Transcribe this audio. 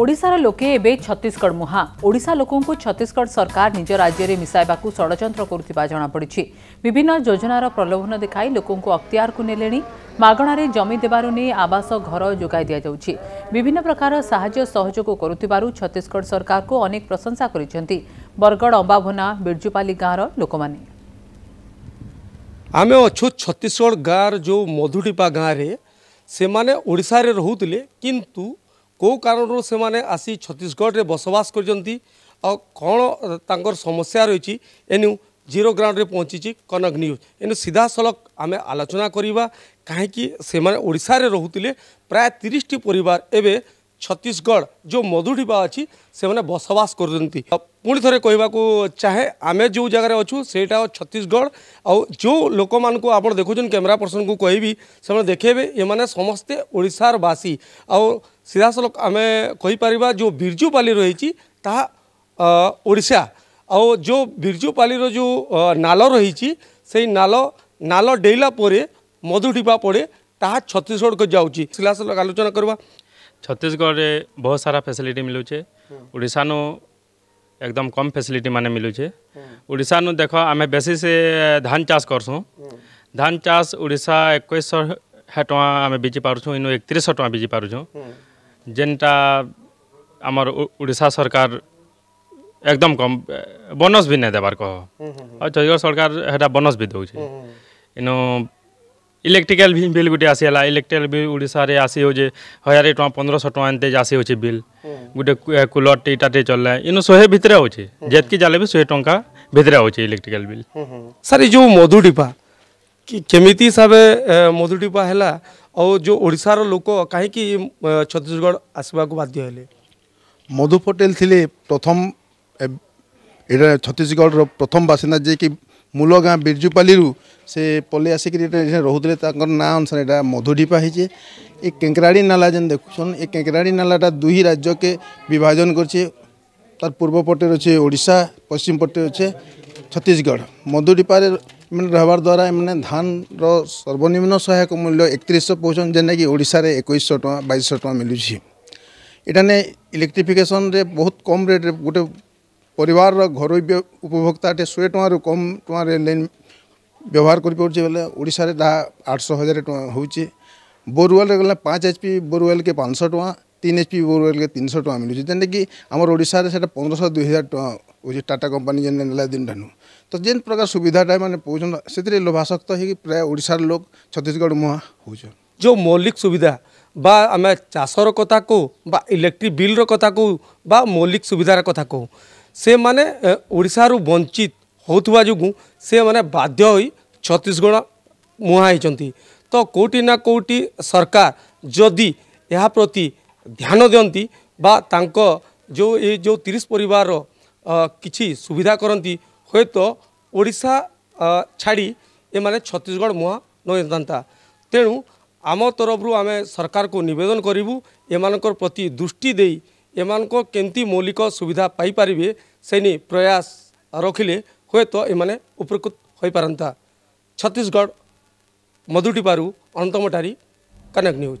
ओडार लोके छत्तीशगढ़ मुहां ओडा लोक छत्तीशगढ़ सरकार निज राज्य में मिसाइवा षड्र कर जमापड़ विभिन्न योजनार प्रलोभन देखा लोक अख्तिर को ने मगणारे जमी देव आवास घर जोगा दि जा विभिन्न प्रकार साजोग कर छत्तीशगढ़ सरकार को अनेक प्रशंसा कर बरगड़ अंबाभना बिर्जुपाली गाँवर लोकने आम अच्छ छत्तीशगढ़ गाँव जो मधुटीपा गाँव से रोते कितु কেউ কারণর সে আসি ছত্তিশগড়ে বসবাস করছেন কণ তাঁর সমস্যা রয়েছে এনু জিরো গ্রাউন্ডে পৌঁছিছি কনক নিউজ এনু সিধাসলখ আমি আলোচনা করা কাহি সে ওড়শার রুলে প্রায় তিরিশটি পরিবার এবে छत्तीसगढ़ जो मधुडीबा अच्छी से बसवास कर पुणी थे कहवाक चाहे आम जो जगार अच्छू से छत्तीसगढ़ आउ जो लोक मानक आप देखुन कैमेरा पर्सन को कहबी से देखेबे ये समस्ते ओडार बासी आउ सीधा सल आम कहीपर जो बीर्जुपाली रही ओडा आ जो बीर्जुपाली जो नाल रही से नाल नाल डेला मधुडीबा पड़े ता छत्तीसगढ़ को जाऊँगी सीधा सलख आलोचना करवा छत्तीसगढ़ बहुत सारा फैसिलिटी मिलूचे ओडा एकदम कम फैसिलिटी मान मिलूचे ओडा देख आम बेसी से धान चाष करसूँ धान चाष ओडा एक टाँग आम बीजी पार्छूँ इन एक टाँग बीजी पार्छूँ जेनटा আমার ওড়িশা সরকার একদম কম বোনস বি নাই দেবার কহ আর চণ্ডীগড় সরকার সেটা বোনস বি দেছে ইনো ইলেকট্রিক্যাল বিল গোটে আসিগলা ইলেকট্রিক্যাল বিল ওড়িশার আসি হচ্ছে হাজার টাকা পনেরশো টাকা এতে আসি হচ্ছে বিল গোটে কুলরটে ইটাটে চললে ইনু শহে ভিতরে হচ্ছে যেতকি জালে বি শহে টঙ্কা ভিতরে হচ্ছে ইলেকট্রিক্যাল বিল স্যার এই যে মধুডিপা কেমিতি হিসাবে মধুডিপা হেলা ও যে ওড়িশার লোক কাহিকি ছত্তিশগড় আসবাকু বাধ্য হলে মধু পটেল থিলে প্রথম এটা ছত্তিশগড়র প্রথম বাসিন্দা যে কি ମୂଲ ଗାଁ ବିର୍ଜୁପାଲିରୁ ସେ ପଲେଇ ଆସିକିରି ଏଇଟା ରହୁଥିଲେ ତାଙ୍କର ନାଁ ଅନୁସାରେ ଏଇଟା ମଧୁଢିପା ହେଇଛେ ଏ କେଙ୍କରାଡ଼ି ନାଲା ଯେନ୍ ଦେଖୁଛନ୍ ଏ କେଙ୍କରାଡ଼ି ନାଲାଟା ଦୁଇ ରାଜ୍ୟକେ ବିଭାଜନ କରିଛେ ତାର ପୂର୍ବ ପଟେ ଅଛେ ଓଡ଼ିଶା ପଶ୍ଚିମ ପଟେ ଅଛେ ଛତିଶଗଡ଼ ମଧୁଢିପାରେ ଏମାନେ ରହିବାର ଦ୍ୱାରା ଏମାନେ ଧାନର ସର୍ବନିମ୍ନ ସହାୟକ ମୂଲ୍ୟ ଏକତିରିଶଶହ ପହୁଛନ୍ ଯେନ୍ଟାକି ଓଡ଼ିଶାରେ ଏକୋଇଶଶହ ଟଙ୍କା ବାଇଶଶହ ଟଙ୍କା ମିଳୁଛି ଏଇଟା ନେ ଇଲେକ୍ଟ୍ରିଫିକେସନ୍ରେ ବହୁତ କମ୍ ରେଟ୍ରେ ଗୋଟେ ପରିବାରର ଘରୋଇ ଉପଭୋକ୍ତାଟେ ଶହେ ଟଙ୍କାରୁ କମ୍ ଟଙ୍କାରେ ଲାଇନ୍ ବ୍ୟବହାର କରିପାରୁଛେ ବେଲେ ଓଡ଼ିଶାରେ ତାହା ଆଠଶହ ହଜାର ଟଙ୍କା ହେଉଛେ ବୋରୱେଲ୍ରେ ଗଲେ ପାଞ୍ଚ ଏଚ୍ ପି ବୋରୱେଲ୍କେ ପାଞ୍ଚଶହ ଟଙ୍କା ତିନି ଏଚ୍ ପି ବୋରୱେଲ୍କେ ତିନିଶହ ଟଙ୍କା ମିଳୁଛେ ଯେନ୍ଟାକି ଆମର ଓଡ଼ିଶାରେ ସେଇଟା ପନ୍ଦରଶହ ଦୁଇ ହଜାର ଟଙ୍କା ହେଉଛେ ଟାଟା କମ୍ପାନୀ ଯେନ୍ ନେଲା ଦିନଠାନୁ ତ ଯେନ୍ ପ୍ରକାର ସୁବିଧାଟା ମାନେ ପାଉଛନ୍ ସେଥିରେ ଲୋଭାସକ୍ତ ହେଇକି ପ୍ରାୟ ଓଡ଼ିଶାର ଲୋକ ଛତିଶଗଡ଼ ମୁହାଁ ହେଉଛନ୍ ଯେଉଁ ମୌଳିକ ସୁବିଧା বা আমি চাষর কথা কো বা ইলেকট্রিক বিলর কথা কো বা মৌলিক সুবিধার কথা কো ସେମାନେ ଓଡ଼ିଶାରୁ ବଞ୍ଚିତ ହେଉଥିବା ଯୋଗୁଁ ସେମାନେ ବାଧ୍ୟ ହୋଇ ଛତିଶଗଡ଼ ମୁହାଁ ହୋଇଛନ୍ତି ତ କେଉଁଠି ନା କେଉଁଠି ସରକାର ଯଦି ଏହା ପ୍ରତି ଧ୍ୟାନ ଦିଅନ୍ତି ବା ତାଙ୍କ ଯେଉଁ ଏ ଯେଉଁ ତିରିଶ ପରିବାରର କିଛି ସୁବିଧା କରନ୍ତି ହୁଏତ ଓଡ଼ିଶା ଛାଡ଼ି ଏମାନେ ଛତିଶଗଡ଼ ମୁହାଁ ନହେଇଥାନ୍ତା ତେଣୁ ଆମ ତରଫରୁ ଆମେ ସରକାରକୁ ନିବେଦନ କରିବୁ ଏମାନଙ୍କର ପ୍ରତି ଦୃଷ୍ଟି ଦେଇ ଏମାନଙ୍କ କେମିତି ମୌଳିକ ସୁବିଧା ପାଇପାରିବେ ସେ ନେଇ ପ୍ରୟାସ ରଖିଲେ ହୁଏତ ଏମାନେ ଉପକୃତ ହୋଇପାରନ୍ତା ଛତିଶଗଡ଼ ମଧୁଟିପାରୁ ଅନ୍ତମଟାରୀ କନେକ୍ଟ ନ୍ୟୁଜ୍